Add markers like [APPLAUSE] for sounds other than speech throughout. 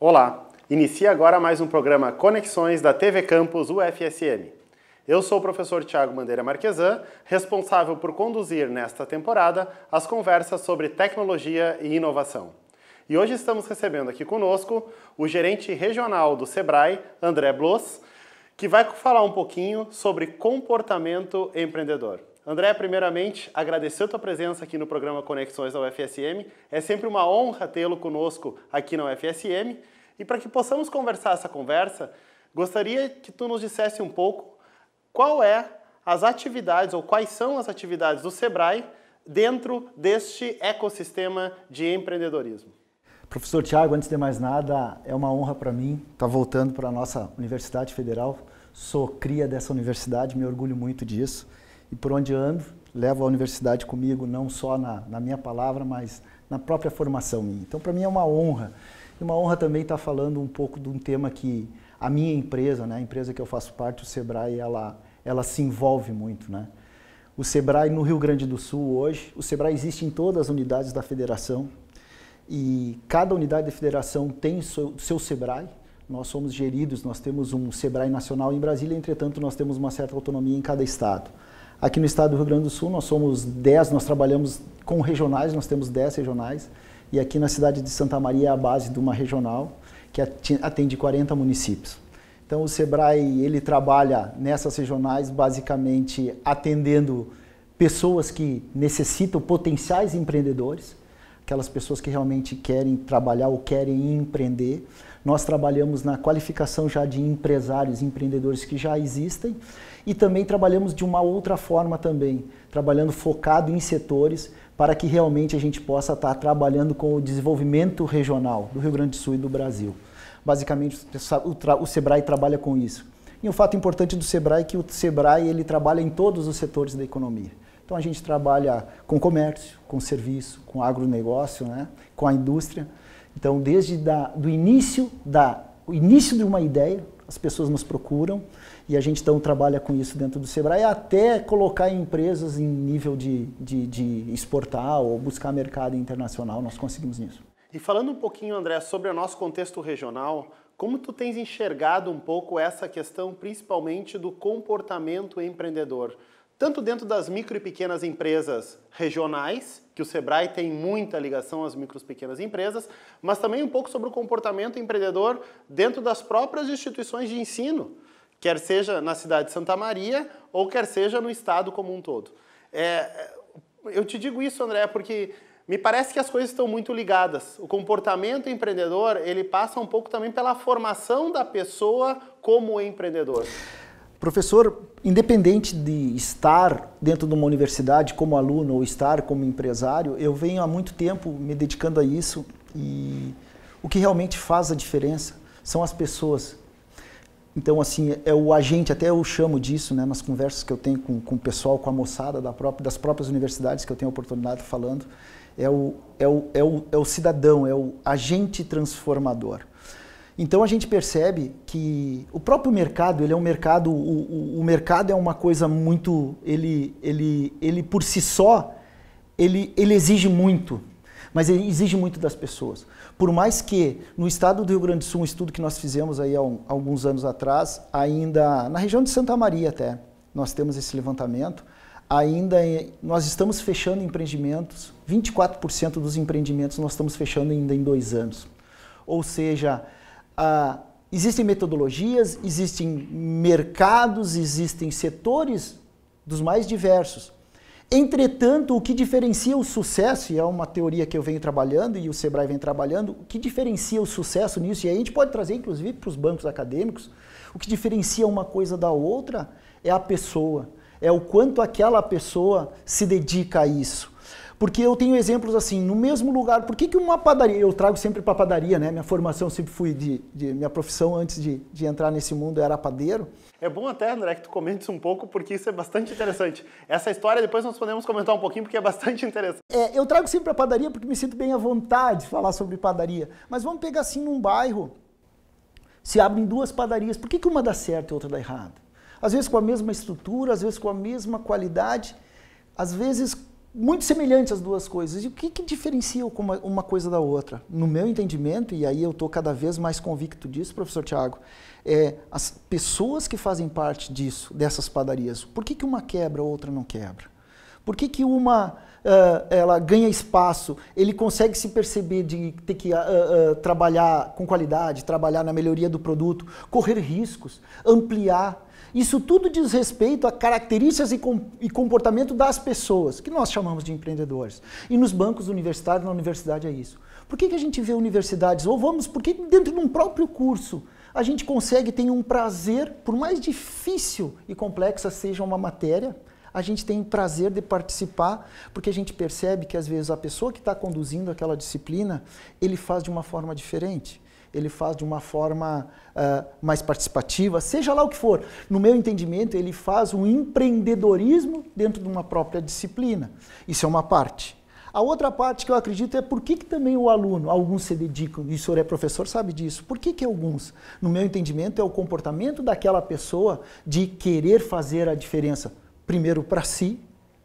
Olá, inicia agora mais um programa Conexões da TV Campus UFSM. Eu sou o professor Tiago Bandeira Marquesan, responsável por conduzir nesta temporada as conversas sobre tecnologia e inovação. E hoje estamos recebendo aqui conosco o gerente regional do Sebrae, André Bloss, que vai falar um pouquinho sobre comportamento empreendedor. André, primeiramente, agradecer a tua presença aqui no programa Conexões da UFSM. É sempre uma honra tê-lo conosco aqui na UFSM. E para que possamos conversar essa conversa, gostaria que tu nos dissesse um pouco qual é as atividades ou quais são as atividades do Sebrae dentro deste ecossistema de empreendedorismo. Professor Tiago, antes de mais nada, é uma honra para mim estar tá voltando para a nossa Universidade Federal. Sou cria dessa universidade, me orgulho muito disso e por onde ando, levo a universidade comigo, não só na, na minha palavra, mas na própria formação minha. Então, para mim é uma honra. E uma honra também estar tá falando um pouco de um tema que a minha empresa, né, a empresa que eu faço parte, o Sebrae, ela, ela se envolve muito. Né? O Sebrae no Rio Grande do Sul hoje, o Sebrae existe em todas as unidades da federação e cada unidade da federação tem seu, seu Sebrae. Nós somos geridos, nós temos um Sebrae nacional em Brasília, entretanto, nós temos uma certa autonomia em cada estado. Aqui no estado do Rio Grande do Sul, nós somos 10, nós trabalhamos com regionais, nós temos 10 regionais. E aqui na cidade de Santa Maria é a base de uma regional que atende 40 municípios. Então o Sebrae, ele trabalha nessas regionais basicamente atendendo pessoas que necessitam potenciais empreendedores, aquelas pessoas que realmente querem trabalhar ou querem empreender. Nós trabalhamos na qualificação já de empresários, empreendedores que já existem e também trabalhamos de uma outra forma também, trabalhando focado em setores para que realmente a gente possa estar trabalhando com o desenvolvimento regional do Rio Grande do Sul e do Brasil. Basicamente, o Sebrae trabalha com isso. E um fato importante do Sebrae é que o Sebrae ele trabalha em todos os setores da economia. Então a gente trabalha com comércio, com serviço, com agronegócio, né? com a indústria. Então desde da, do início da o início de uma ideia, as pessoas nos procuram e a gente então trabalha com isso dentro do Sebrae até colocar empresas em nível de, de, de exportar ou buscar mercado internacional, nós conseguimos nisso. E falando um pouquinho, André, sobre o nosso contexto regional, como tu tens enxergado um pouco essa questão, principalmente do comportamento empreendedor? tanto dentro das micro e pequenas empresas regionais, que o Sebrae tem muita ligação às micro e pequenas empresas, mas também um pouco sobre o comportamento empreendedor dentro das próprias instituições de ensino, quer seja na cidade de Santa Maria ou quer seja no estado como um todo. É, é eu te digo isso, André, porque me parece que as coisas estão muito ligadas. O comportamento empreendedor, ele passa um pouco também pela formação da pessoa como empreendedor. Professor, independente de estar dentro de uma universidade como aluno ou estar como empresário, eu venho há muito tempo me dedicando a isso e o que realmente faz a diferença são as pessoas. Então, assim, é o agente, até eu chamo disso, né, nas conversas que eu tenho com, com o pessoal, com a moçada da própria, das próprias universidades que eu tenho a oportunidade falando, é o, é o, é o, é o cidadão, é o agente transformador. Então a gente percebe que o próprio mercado, ele é um mercado, o, o, o mercado é uma coisa muito, ele, ele, ele por si só, ele, ele exige muito, mas ele exige muito das pessoas. Por mais que no estado do Rio Grande do Sul, um estudo que nós fizemos aí há, um, alguns anos atrás, ainda na região de Santa Maria até, nós temos esse levantamento, ainda em, nós estamos fechando empreendimentos, 24% dos empreendimentos nós estamos fechando ainda em dois anos. Ou seja, ah, existem metodologias, existem mercados, existem setores dos mais diversos. Entretanto, o que diferencia o sucesso, e é uma teoria que eu venho trabalhando e o Sebrae vem trabalhando, o que diferencia o sucesso nisso, e aí a gente pode trazer inclusive para os bancos acadêmicos, o que diferencia uma coisa da outra é a pessoa, é o quanto aquela pessoa se dedica a isso. Porque eu tenho exemplos assim, no mesmo lugar, por que, que uma padaria, eu trago sempre para padaria, né? Minha formação sempre fui de, de minha profissão antes de, de, entrar nesse mundo era padeiro. É bom até, André, que tu comentes um pouco, porque isso é bastante interessante. Essa história depois nós podemos comentar um pouquinho, porque é bastante interessante. É, eu trago sempre a padaria porque me sinto bem à vontade de falar sobre padaria. Mas vamos pegar assim num bairro, se abrem duas padarias, por que, que uma dá certo e outra dá errado? Às vezes com a mesma estrutura, às vezes com a mesma qualidade, às vezes muito semelhantes as duas coisas. E o que, que diferencia uma coisa da outra? No meu entendimento, e aí eu estou cada vez mais convicto disso, professor Tiago, é as pessoas que fazem parte disso, dessas padarias. Por que, que uma quebra, a outra não quebra? Por que, que uma uh, ela ganha espaço, ele consegue se perceber de ter que uh, uh, trabalhar com qualidade, trabalhar na melhoria do produto, correr riscos, ampliar isso tudo diz respeito a características e, comportamento das pessoas, que nós chamamos de empreendedores. E nos bancos universitários, na universidade é isso. Por que, que a gente vê universidades, ou vamos, porque dentro de um próprio curso, a gente consegue ter um prazer, por mais difícil e complexa seja uma matéria, a gente tem prazer de participar, porque a gente percebe que às vezes a pessoa que está conduzindo aquela disciplina, ele faz de uma forma diferente ele faz de uma forma uh, mais participativa, seja lá o que for. No meu entendimento, ele faz um empreendedorismo dentro de uma própria disciplina. Isso é uma parte. A outra parte que eu acredito é por que, que também o aluno, alguns se dedicam, e o senhor é professor, sabe disso, por que, que alguns? No meu entendimento, é o comportamento daquela pessoa de querer fazer a diferença, primeiro para si,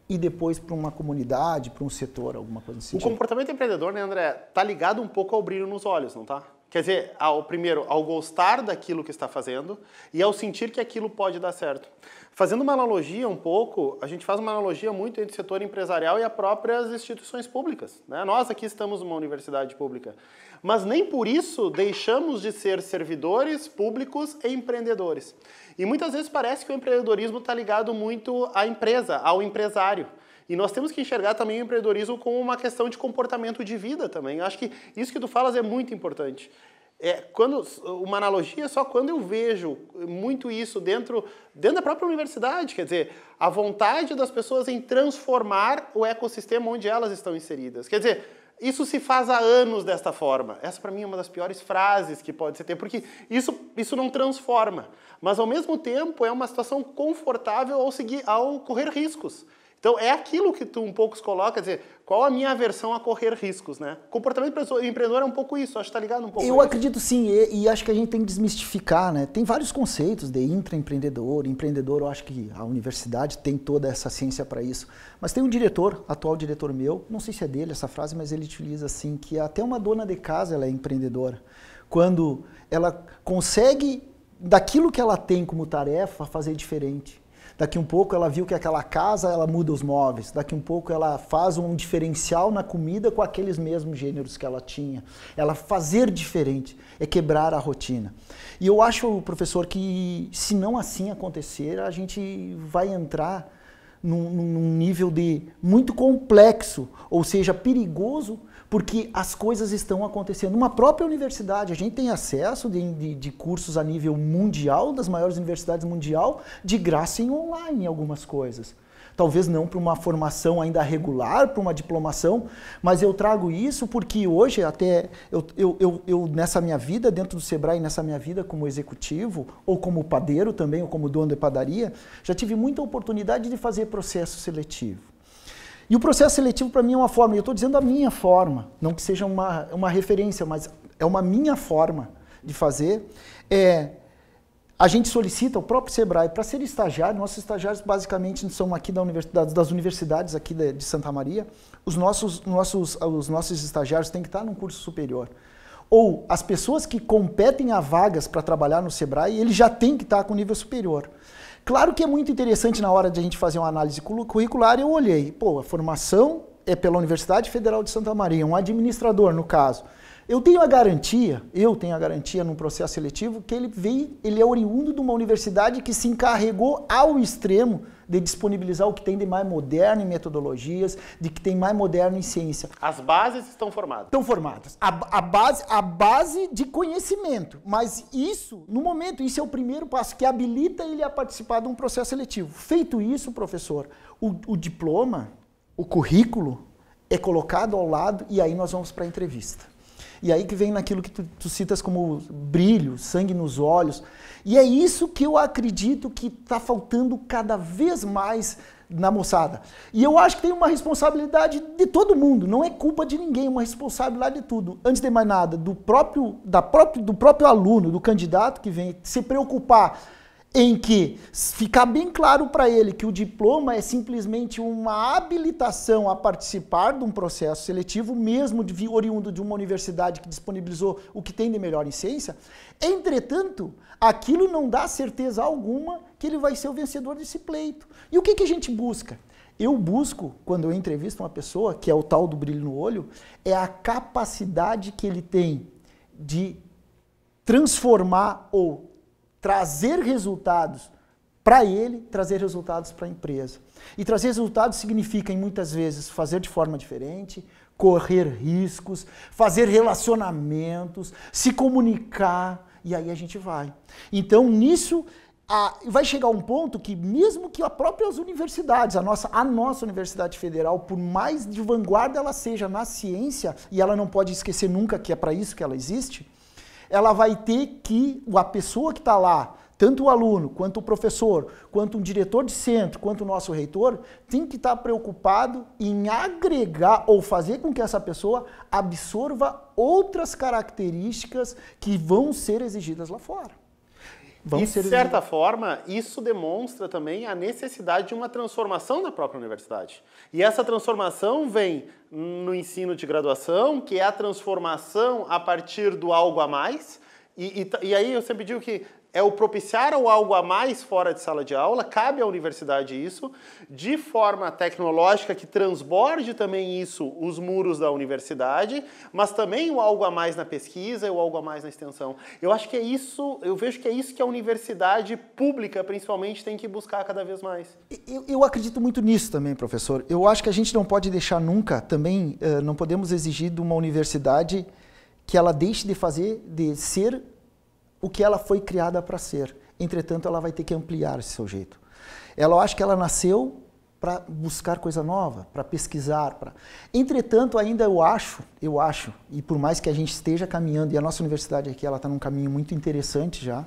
e depois para uma comunidade, para um setor, alguma coisa assim. O comportamento empreendedor, né, André, tá ligado um pouco ao brilho nos olhos, não tá? Quer dizer, ao primeiro, ao gostar daquilo que está fazendo e ao sentir que aquilo pode dar certo. Fazendo uma analogia um pouco, a gente faz uma analogia muito entre o setor empresarial e as próprias instituições públicas. Né? Nós aqui estamos numa universidade pública, mas nem por isso deixamos de ser servidores públicos e empreendedores. E muitas vezes parece que o empreendedorismo está ligado muito à empresa, ao empresário. E nós temos que enxergar também o empreendedorismo como uma questão de comportamento de vida também. Eu acho que isso que tu falas é muito importante. É, quando uma analogia é só quando eu vejo muito isso dentro dentro da própria universidade, quer dizer, a vontade das pessoas em transformar o ecossistema onde elas estão inseridas. Quer dizer, isso se faz há anos desta forma. Essa para mim é uma das piores frases que pode ser ter, porque isso, isso não transforma. Mas ao mesmo tempo é uma situação confortável ao seguir ao correr riscos. Então é aquilo que tu um pouco coloca, dizer, qual a minha aversão a correr riscos, né? Comportamento empreendedor é um pouco isso, acho que tá ligado um pouco. Eu acredito sim, e, e, acho que a gente tem que desmistificar, né? Tem vários conceitos de intraempreendedor, empreendedor, eu acho que a universidade tem toda essa ciência para isso. Mas tem um diretor, atual diretor meu, não sei se é dele essa frase, mas ele utiliza assim, que até uma dona de casa ela é empreendedora. Quando ela consegue, daquilo que ela tem como tarefa, fazer diferente Daqui um pouco ela viu que aquela casa ela muda os móveis. Daqui um pouco ela faz um diferencial na comida com aqueles mesmos gêneros que ela tinha. Ela fazer diferente é quebrar a rotina. E eu acho, professor, que se não assim acontecer, a gente vai entrar num, num nível de muito complexo, ou seja, perigoso porque as coisas estão acontecendo. Uma própria universidade, a gente tem acesso de, de, de, cursos a nível mundial, das maiores universidades mundial, de graça em online algumas coisas. Talvez não para uma formação ainda regular, para uma diplomação, mas eu trago isso porque hoje, até eu, eu, eu, eu nessa minha vida, dentro do Sebrae, nessa minha vida como executivo, ou como padeiro também, ou como dono de padaria, já tive muita oportunidade de fazer processo seletivo e o processo seletivo para mim é uma forma, eu estou dizendo a minha forma, não que seja uma, uma referência, mas é uma minha forma de fazer. É, a gente solicita o próprio Sebrae para ser estagiário, nossos estagiários basicamente são aqui da universidade, das universidades aqui de, de Santa Maria, os nossos, nossos, os nossos estagiários têm que estar num curso superior ou as pessoas que competem a vagas para trabalhar no Sebrae, ele já tem que estar com nível superior. Claro que é muito interessante na hora de a gente fazer uma análise curricular, eu olhei, pô, a formação é pela Universidade Federal de Santa Maria, um administrador no caso. Eu tenho a garantia, eu tenho a garantia num processo seletivo que ele veio, ele é oriundo de uma universidade que se encarregou ao extremo de disponibilizar o que tem de mais moderno em metodologias, de que tem mais moderno em ciência. As bases estão formadas. Estão formadas. A, a, base, a base de conhecimento. Mas isso, no momento, isso é o primeiro passo que habilita ele a participar de um processo seletivo. Feito isso, professor, o, o diploma, o currículo é colocado ao lado e aí nós vamos para a entrevista. E aí que vem naquilo que tu, tu citas como brilho, sangue nos olhos. E é isso que eu acredito que está faltando cada vez mais na moçada. E eu acho que tem uma responsabilidade de todo mundo, não é culpa de ninguém, é uma responsabilidade de tudo. Antes de mais nada, do próprio, da próprio, do próprio aluno, do candidato que vem se preocupar em que ficar bem claro para ele que o diploma é simplesmente uma habilitação a participar de um processo seletivo, mesmo de, oriundo de uma universidade que disponibilizou o que tem de melhor em ciência, entretanto, aquilo não dá certeza alguma que ele vai ser o vencedor desse pleito. E o que, que a gente busca? Eu busco, quando eu entrevisto uma pessoa, que é o tal do brilho no olho, é a capacidade que ele tem de transformar ou trazer resultados para ele, trazer resultados para a empresa. E trazer resultados significa, em muitas vezes, fazer de forma diferente, correr riscos, fazer relacionamentos, se comunicar, e aí a gente vai. Então, nisso, a, vai chegar um ponto que mesmo que a própria as universidades, a nossa, a nossa Universidade Federal, por mais de vanguarda ela seja na ciência, e ela não pode esquecer nunca que é para isso que ela existe, ela vai ter que, a pessoa que está lá, tanto o aluno, quanto o professor, quanto um diretor de centro, quanto o nosso reitor, tem que estar tá preocupado em agregar ou fazer com que essa pessoa absorva outras características que vão ser exigidas lá fora vão e, ser... De certa forma, isso demonstra também a necessidade de uma transformação da própria universidade. E essa transformação vem no ensino de graduação, que é a transformação a partir do algo a mais, e, e, e, aí eu sempre digo que é o propiciar ou algo a mais fora de sala de aula, cabe à universidade isso, de forma tecnológica que transborde também isso os muros da universidade, mas também o algo a mais na pesquisa, o algo a mais na extensão. Eu acho que é isso, eu vejo que é isso que a universidade pública, principalmente, tem que buscar cada vez mais. Eu, eu acredito muito nisso também, professor. Eu acho que a gente não pode deixar nunca também, eh, não podemos exigir de uma universidade que ela deixe de fazer, de ser o que ela foi criada para ser. Entretanto, ela vai ter que ampliar esse seu jeito. Ela acha que ela nasceu para buscar coisa nova, para pesquisar, para. Entretanto, ainda eu acho, eu acho, e por mais que a gente esteja caminhando e a nossa universidade aqui ela está num caminho muito interessante já,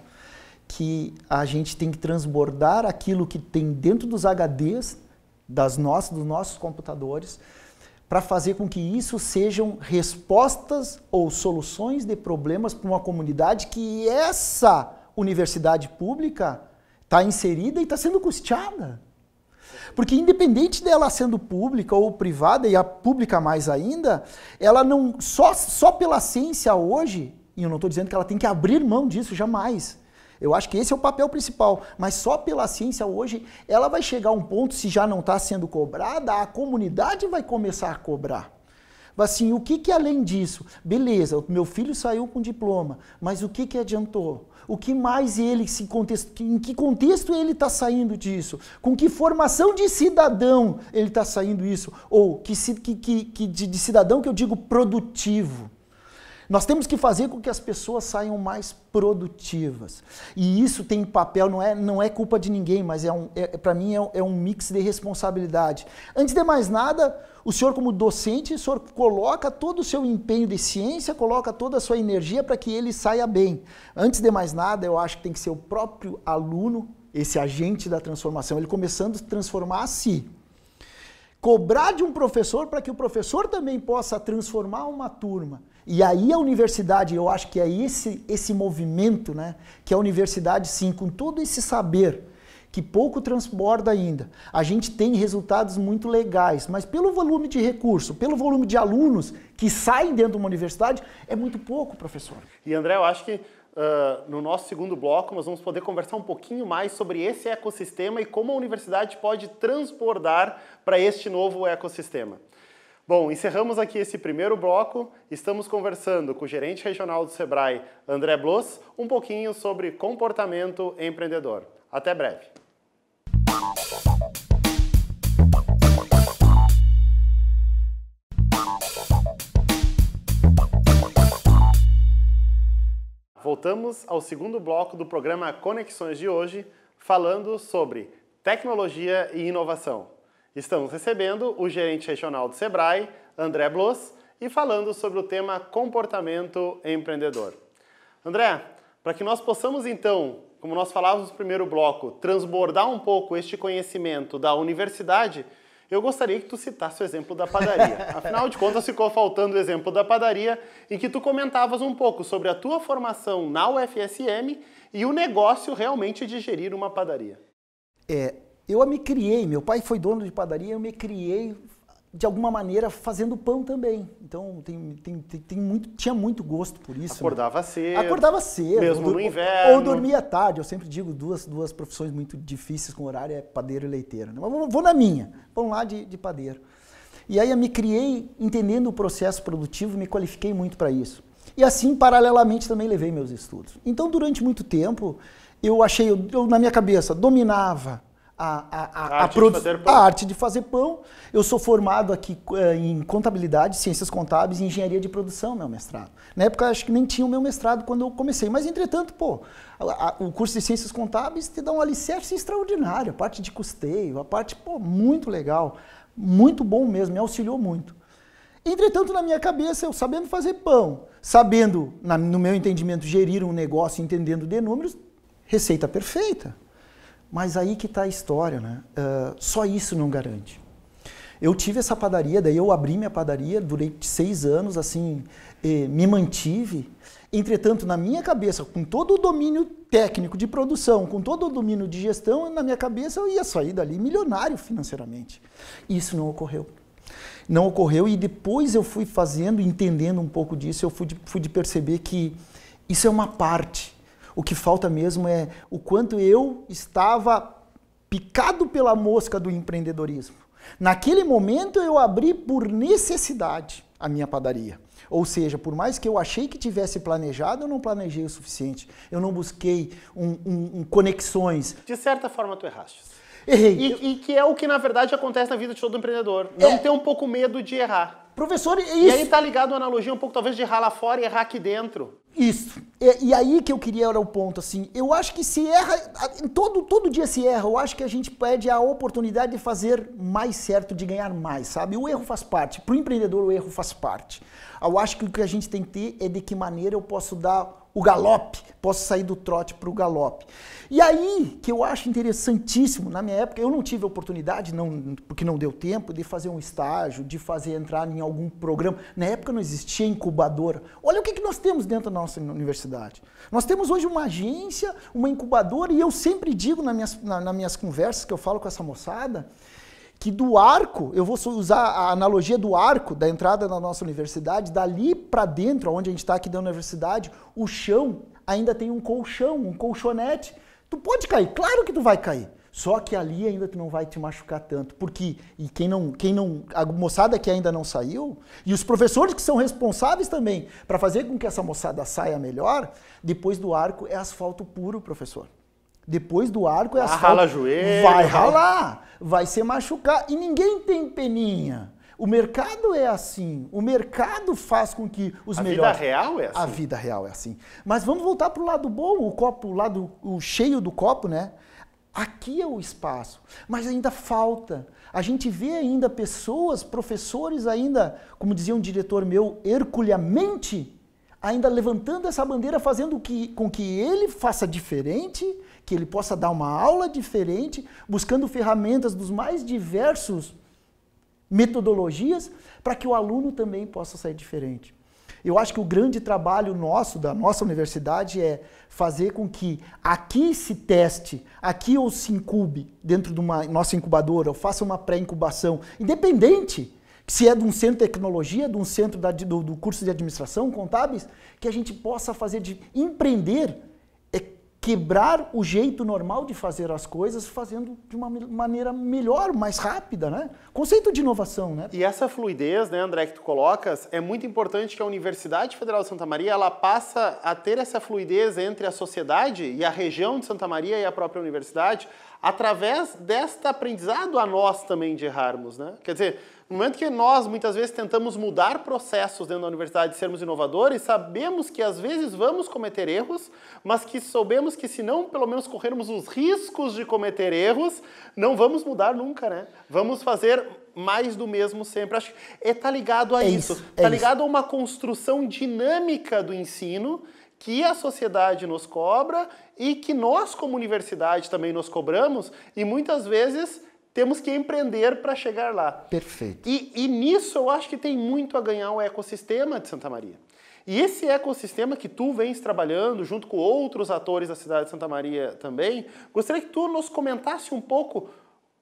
que a gente tem que transbordar aquilo que tem dentro dos HDs das nossas, dos nossos computadores para fazer com que isso sejam respostas ou soluções de problemas para uma comunidade que essa universidade pública está inserida e está sendo custeada. Porque independente dela sendo pública ou privada, e a pública mais ainda, ela não só, só pela ciência hoje, e eu não estou dizendo que ela tem que abrir mão disso jamais, eu acho que esse é o papel principal. Mas só pela ciência hoje, ela vai chegar a um ponto, se já não está sendo cobrada, a comunidade vai começar a cobrar. Assim, o que, que além disso? Beleza, o meu filho saiu com diploma, mas o que, que adiantou? O que mais ele se contexto, em que contexto ele está saindo disso? Com que formação de cidadão ele está saindo isso? Ou que, que, que, que de, de cidadão que eu digo produtivo? Nós temos que fazer com que as pessoas saiam mais produtivas. E isso tem papel, não é, não é culpa de ninguém, mas é um, é, para mim é, é um mix de responsabilidade. Antes de mais nada, o senhor, como docente, o senhor coloca todo o seu empenho de ciência, coloca toda a sua energia para que ele saia bem. Antes de mais nada, eu acho que tem que ser o próprio aluno, esse agente da transformação, ele começando a transformar a si cobrar de um professor para que o professor também possa transformar uma turma. E aí a universidade, eu acho que é esse, esse movimento, né? Que a universidade, sim, com todo esse saber que pouco transborda ainda, a gente tem resultados muito legais, mas pelo volume de recurso, pelo volume de alunos que saem dentro de uma universidade, é muito pouco, professor. E André, eu acho que Uh, no nosso segundo bloco, nós vamos poder conversar um pouquinho mais sobre esse ecossistema e como a universidade pode transbordar para este novo ecossistema. Bom, encerramos aqui esse primeiro bloco. Estamos conversando com o gerente regional do Sebrae, André Bloss, um pouquinho sobre comportamento empreendedor. Até breve. Voltamos ao segundo bloco do programa Conexões de hoje, falando sobre tecnologia e inovação. Estamos recebendo o gerente regional do Sebrae, André Bloss, e falando sobre o tema comportamento empreendedor. André, para que nós possamos então, como nós falávamos no primeiro bloco, transbordar um pouco este conhecimento da universidade, eu gostaria que tu citasse o exemplo da padaria. [LAUGHS] Afinal de contas, ficou faltando o exemplo da padaria e que tu comentavas um pouco sobre a tua formação na UFSM e o negócio realmente de gerir uma padaria. É, eu me criei, meu pai foi dono de padaria, eu me criei de alguma maneira fazendo pão também. Então tem, tem, tem, tem muito, tinha muito gosto por isso. Né? Acordava né? cedo. Acordava cedo. Mesmo no inverno. Ou, dormia tarde. Eu sempre digo duas, duas profissões muito difíceis com horário é padeiro e leiteiro. Né? Mas vou, vou, na minha. Vamos lá de, de padeiro. E aí eu me criei entendendo o processo produtivo, me qualifiquei muito para isso. E assim, paralelamente, também levei meus estudos. Então, durante muito tempo, eu achei, eu, na minha cabeça, dominava a, a, a, a, produ... a, arte de fazer pão. Eu sou formado aqui eh, em contabilidade, ciências contábeis e engenharia de produção, meu mestrado. Na época, acho que nem tinha o meu mestrado quando eu comecei. Mas, entretanto, pô, o curso de ciências contábeis te dá um alicerce extraordinário. A parte de custeio, a parte, pô, muito legal. Muito bom mesmo, me auxiliou muito. Entretanto, na minha cabeça, eu sabendo fazer pão, sabendo, na, no meu entendimento, gerir um negócio, entendendo de números, receita perfeita. Mas aí que está a história, né? Uh, só isso não garante. Eu tive essa padaria, daí eu abri minha padaria durante seis anos, assim, eh, me mantive. Entretanto, na minha cabeça, com todo o domínio técnico de produção, com todo o domínio de gestão, na minha cabeça eu ia sair dali milionário financeiramente. Isso não ocorreu. Não ocorreu e depois eu fui fazendo, entendendo um pouco disso, eu fui de, fui de perceber que isso é uma parte o que falta mesmo é o quanto eu estava picado pela mosca do empreendedorismo. Naquele momento eu abri por necessidade a minha padaria. Ou seja, por mais que eu achei que tivesse planejado, eu não planejei o suficiente. Eu não busquei um, um, um conexões. De certa forma, tu erraste. Errei. E, e, que é o que, na verdade, acontece na vida de todo empreendedor. É. Não é. ter um pouco medo de errar. Professor, isso... E aí tá ligado a analogia um pouco, talvez, de ralar fora e errar aqui dentro. Isso. E, é, e, aí que eu queria era o ponto, assim. Eu acho que se erra, todo, todo dia se erra. Eu acho que a gente pede a oportunidade de fazer mais certo, de ganhar mais, sabe? O erro faz parte. Para o empreendedor, o erro faz parte. Eu acho que o que a gente tem que ter é de que maneira eu posso dar o galope, posso sair do trote para o galope. E aí que eu acho interessantíssimo, na minha época eu não tive a oportunidade, não, porque não deu tempo, de fazer um estágio, de fazer entrar em algum programa. Na época não existia incubadora. Olha o que, que nós temos dentro da nossa universidade. Nós temos hoje uma agência, uma incubadora, e eu sempre digo nas minhas, na, nas minhas conversas que eu falo com essa moçada, que do arco, eu vou usar a analogia do arco da entrada da nossa universidade, dali para dentro, onde a gente está aqui da universidade, o chão ainda tem um colchão, um colchonete. Tu pode cair, claro que tu vai cair. Só que ali ainda tu não vai te machucar tanto, porque e quem não, quem não, a moçada que ainda não saiu e os professores que são responsáveis também para fazer com que essa moçada saia melhor, depois do arco é asfalto puro, professor. Depois do arco é asfalto. Rala joelho. Vai ralar, vai se machucar. E ninguém tem peninha. O mercado é assim. O mercado faz com que os a melhores. A vida real é assim. A vida real é assim. Mas vamos voltar para o lado bom, o copo, o lado o cheio do copo, né? Aqui é o espaço, mas ainda falta. A gente vê ainda pessoas, professores ainda, como dizia um diretor meu, herculeamente, ainda levantando essa bandeira, fazendo que, com que ele faça diferente que ele possa dar uma aula diferente, buscando ferramentas dos mais diversos metodologias, para que o aluno também possa sair diferente. Eu acho que o grande trabalho nosso, da nossa universidade, é fazer com que aqui se teste, aqui ou se incube dentro de uma nossa incubadora, ou faça uma pré-incubação, independente se é de um centro de tecnologia, de um centro da, do, do curso de administração, contábeis, que a gente possa fazer de empreender quebrar o jeito normal de fazer as coisas, fazendo de uma maneira melhor, mais rápida, né? Conceito de inovação, né? E essa fluidez, né, André, que tu colocas, é muito importante que a Universidade Federal de Santa Maria, ela passa a ter essa fluidez entre a sociedade e a região de Santa Maria e a própria universidade, através desta aprendizado a nós também de errarmos, né? Quer dizer, no momento que nós muitas vezes tentamos mudar processos dentro da universidade, sermos inovadores, sabemos que às vezes vamos cometer erros, mas que soubemos que se não pelo menos corrermos os riscos de cometer erros, não vamos mudar nunca, né? Vamos fazer mais do mesmo sempre. Acho que é tá ligado a é isso, Está Tá é ligado isso. a uma construção dinâmica do ensino que a sociedade nos cobra e que nós, como universidade, também nos cobramos e muitas vezes temos que empreender para chegar lá. Perfeito. E, e nisso eu acho que tem muito a ganhar o ecossistema de Santa Maria. E esse ecossistema que tu vens trabalhando junto com outros atores da cidade de Santa Maria também, gostaria que tu nos comentasse um pouco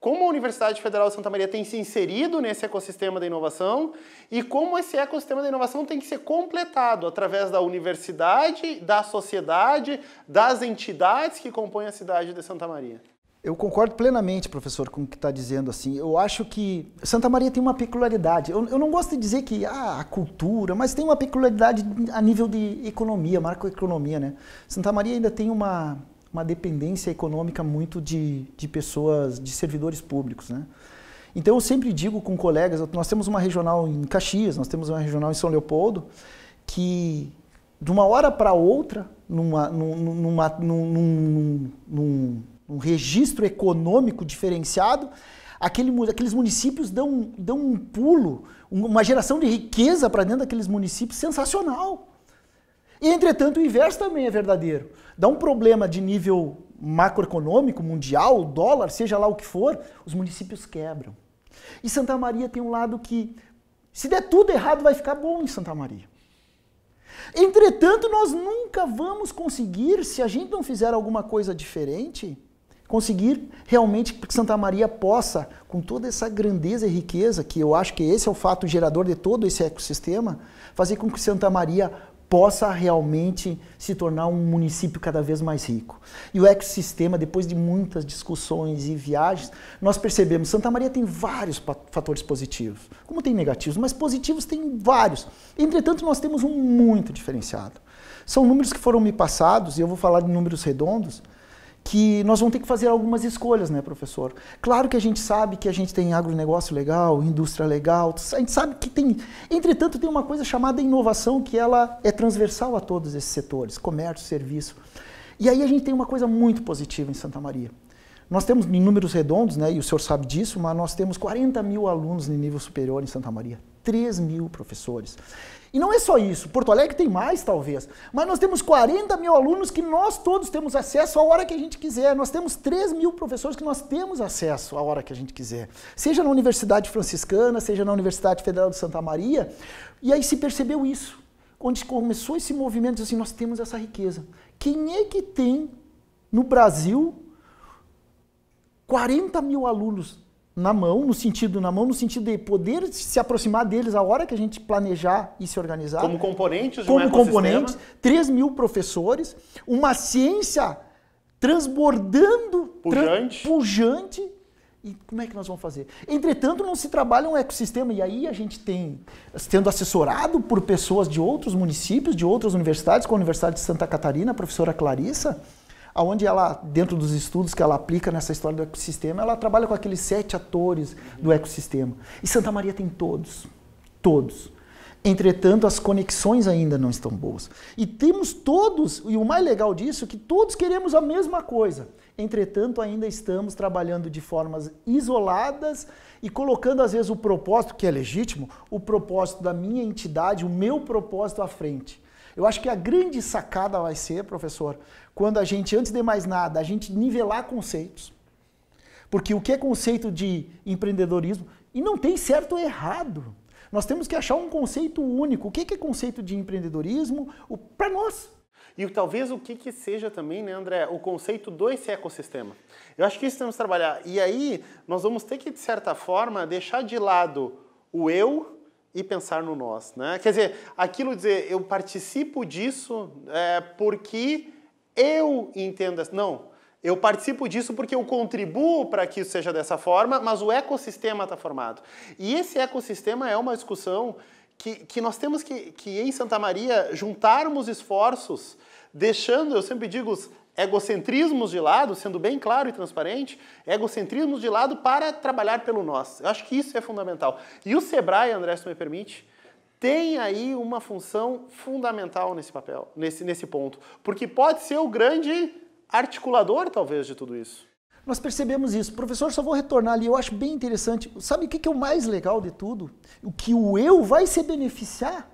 como a Universidade Federal de Santa Maria tem se inserido nesse ecossistema da inovação e como esse ecossistema da inovação tem que ser completado através da universidade, da sociedade, das entidades que compõem a cidade de Santa Maria. Eu concordo plenamente, professor, com o que está dizendo. Assim, eu acho que Santa Maria tem uma peculiaridade. Eu, eu não gosto de dizer que ah, a cultura, mas tem uma peculiaridade a nível de economia, macroeconomia, né? Santa Maria ainda tem uma uma dependência econômica muito de, de pessoas, de servidores públicos, né? Então eu sempre digo com colegas, nós temos uma regional em Caxias, nós temos uma regional em São Leopoldo, que de uma hora para outra, numa, numa, numa num, num, num, registro econômico diferenciado, aquele, aqueles municípios dão, dão um pulo, uma geração de riqueza para dentro daqueles municípios sensacional. E, entretanto, o inverso também é verdadeiro. Dá um problema de nível macroeconômico, mundial, dólar, seja lá o que for, os municípios quebram. E Santa Maria tem um lado que, se der tudo errado, vai ficar bom em Santa Maria. Entretanto, nós nunca vamos conseguir, se a gente não fizer alguma coisa diferente, conseguir realmente que Santa Maria possa, com toda essa grandeza e riqueza, que eu acho que esse é o fato gerador de todo esse ecossistema, fazer com que Santa Maria possa realmente se tornar um município cada vez mais rico. E o ecossistema, depois de muitas discussões e viagens, nós percebemos que Santa Maria tem vários fatores positivos, como tem negativos, mas positivos tem vários. Entretanto, nós temos um muito diferenciado. São números que foram me passados, e eu vou falar de números redondos, que nós vamos ter que fazer algumas escolhas, né, professor? Claro que a gente sabe que a gente tem agronegócio legal, indústria legal, a gente sabe que tem. Entretanto, tem uma coisa chamada inovação que ela é transversal a todos esses setores, comércio, serviço. E aí a gente tem uma coisa muito positiva em Santa Maria. Nós temos, em números redondos, né, e o senhor sabe disso, mas nós temos 40 mil alunos em nível superior em Santa Maria, 3 mil professores. E não é só isso, Porto Alegre tem mais talvez, mas nós temos 40 mil alunos que nós todos temos acesso a hora que a gente quiser, nós temos 3 mil professores que nós temos acesso a hora que a gente quiser, seja na Universidade Franciscana, seja na Universidade Federal de Santa Maria, e aí se percebeu isso, onde começou esse movimento, assim, nós temos essa riqueza. Quem é que tem no Brasil 40 mil alunos na mão, no sentido na mão, no sentido de poder se aproximar deles a hora que a gente planejar e se organizar. Como componentes de Como um componentes, 3 mil professores, uma ciência transbordando, pujante. pujante. E como é que nós vamos fazer? Entretanto, não se trabalha um ecossistema, e aí a gente tem, sendo assessorado por pessoas de outros municípios, de outras universidades, como a Universidade de Santa Catarina, a professora Clarissa, aonde ela, dentro dos estudos que ela aplica nessa história do ecossistema, ela trabalha com aqueles sete atores do ecossistema. E Santa Maria tem todos, todos. Entretanto, as conexões ainda não estão boas. E temos todos, e o mais legal disso, que todos queremos a mesma coisa. Entretanto, ainda estamos trabalhando de formas isoladas e colocando, às vezes, o propósito, que é legítimo, o propósito da minha entidade, o meu propósito à frente. Eu acho que a grande sacada vai ser, professor, quando a gente, antes de mais nada, a gente nivelar conceitos. Porque o que é conceito de empreendedorismo? E não tem certo ou errado. Nós temos que achar um conceito único. O que é, é conceito de empreendedorismo para nós? E talvez o que, que seja também, né, André, o conceito do esse ecossistema. Eu acho que isso temos que trabalhar. E aí nós vamos ter que, de certa forma, deixar de lado o eu e pensar no nós, né? Quer dizer, aquilo dizer eu participo disso é, porque eu entendo. Não, eu participo disso porque eu contribuo para que isso seja dessa forma, mas o ecossistema está formado. E esse ecossistema é uma discussão que, que nós temos que, que, em Santa Maria, juntarmos esforços, deixando, eu sempre digo, os egocentrismos de lado, sendo bem claro e transparente, egocentrismos de lado para trabalhar pelo nós. Eu acho que isso é fundamental. E o Sebrae, André, se me permite, tem aí uma função fundamental nesse papel, nesse, nesse ponto, porque pode ser o grande articulador, talvez, de tudo isso. Nós percebemos isso. Professor, só vou retornar ali, eu acho bem interessante. Sabe o que é o mais legal de tudo? O que o eu vai se beneficiar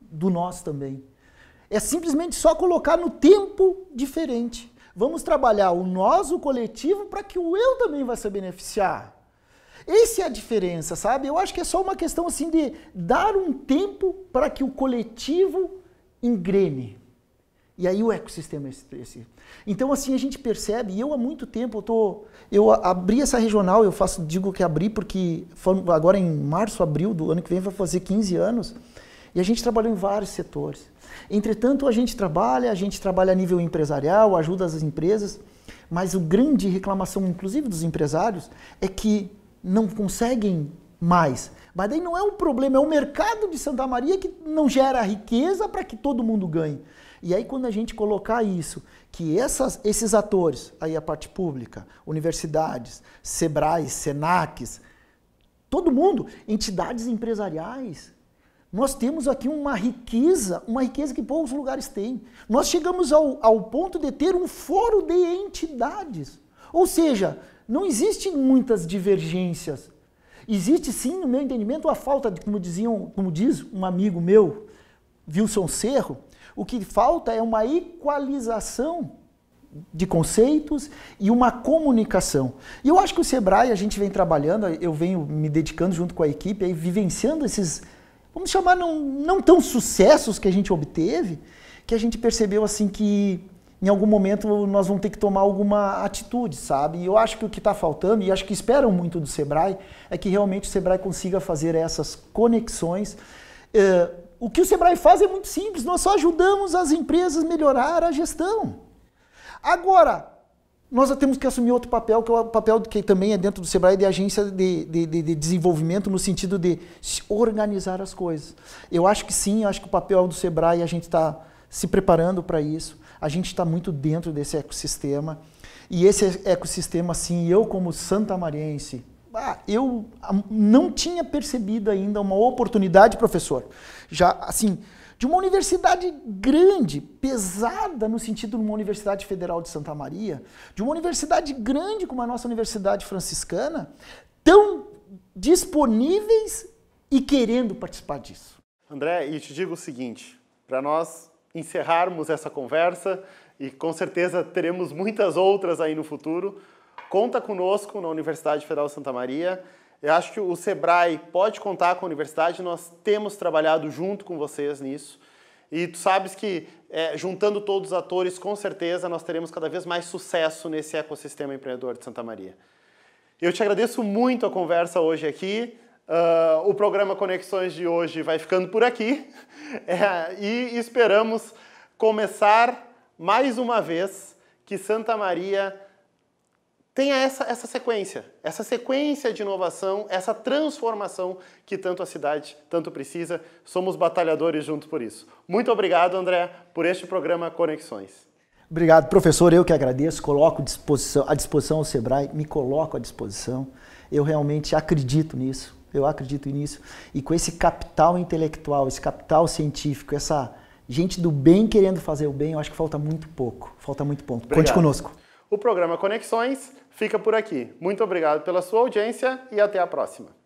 do nós também. É simplesmente só colocar no tempo diferente. Vamos trabalhar o nós, o coletivo, para que o eu também vá se beneficiar. Essa é a diferença, sabe? Eu acho que é só uma questão assim de dar um tempo para que o coletivo engrene. E aí o ecossistema é esse. Então assim a gente percebe, e eu há muito tempo eu tô eu abri essa regional, eu faço digo que abri porque agora em março, abril do ano que vem vai fazer 15 anos. E a gente trabalhou em vários setores. Entretanto, a gente trabalha, a gente trabalha a nível empresarial, ajuda as empresas, mas o grande reclamação inclusive dos empresários é que não conseguem mais. Mas daí não é um problema, é o mercado de Santa Maria que não gera riqueza para que todo mundo ganhe. E aí quando a gente colocar isso, que essas, esses atores, aí a parte pública, universidades, Sebrae, Senacs, todo mundo, entidades empresariais, nós temos aqui uma riqueza, uma riqueza que poucos lugares têm. Nós chegamos ao, ao ponto de ter um foro de entidades. Ou seja, não existem muitas divergências. Existe sim, no meu entendimento, a falta de, como, diziam, como diz um amigo meu, Wilson Cerro, o que falta é uma equalização de conceitos e uma comunicação. E eu acho que o Sebrae, a gente vem trabalhando, eu venho me dedicando junto com a equipe, aí, vivenciando esses, vamos chamar, não, não tão sucessos que a gente obteve, que a gente percebeu assim que em algum momento nós vamos ter que tomar alguma atitude, sabe? E eu acho que o que está faltando, e acho que esperam muito do Sebrae, é que realmente o Sebrae consiga fazer essas conexões. Eh, o que o Sebrae faz é muito simples, nós só ajudamos as empresas a melhorar a gestão. Agora, nós temos que assumir outro papel, que é o papel que também é dentro do SEBRAE de agência de, de, de, desenvolvimento, no sentido de organizar as coisas. Eu acho que sim, acho que o papel do SEBRAE, a gente está se preparando para isso a gente está muito dentro desse ecossistema. E esse ecossistema, assim, eu como santamariense, ah, eu não tinha percebido ainda uma oportunidade, professor. Já, assim, de uma universidade grande, pesada no sentido de uma Universidade Federal de Santa Maria, de uma universidade grande como a nossa Universidade Franciscana, tão disponíveis e querendo participar disso. André, e te digo o seguinte: para nós encerrarmos essa conversa e com certeza teremos muitas outras aí no futuro. Conta conosco na Universidade Federal de Santa Maria. Eu acho que o Sebrae pode contar com a universidade, nós temos trabalhado junto com vocês nisso. E tu sabes que é, juntando todos os atores, com certeza nós teremos cada vez mais sucesso nesse ecossistema empreendedor de Santa Maria. Eu te agradeço muito a conversa hoje aqui. Uh, o programa Conexões de hoje vai ficando por aqui [LAUGHS] é, e esperamos começar mais uma vez que Santa Maria tenha essa, essa sequência, essa sequência de inovação, essa transformação que tanto a cidade tanto precisa. Somos batalhadores juntos por isso. Muito obrigado, André, por este programa Conexões. Obrigado, professor. Eu que agradeço, coloco disposição, à disposição o Sebrae, me coloco à disposição. Eu realmente acredito nisso eu acredito nisso, e com esse capital intelectual, esse capital científico, essa gente do bem querendo fazer o bem, eu acho que falta muito pouco, falta muito pouco. Obrigado. Conte conosco. O programa Conexões fica por aqui. Muito obrigado pela sua audiência e até a próxima.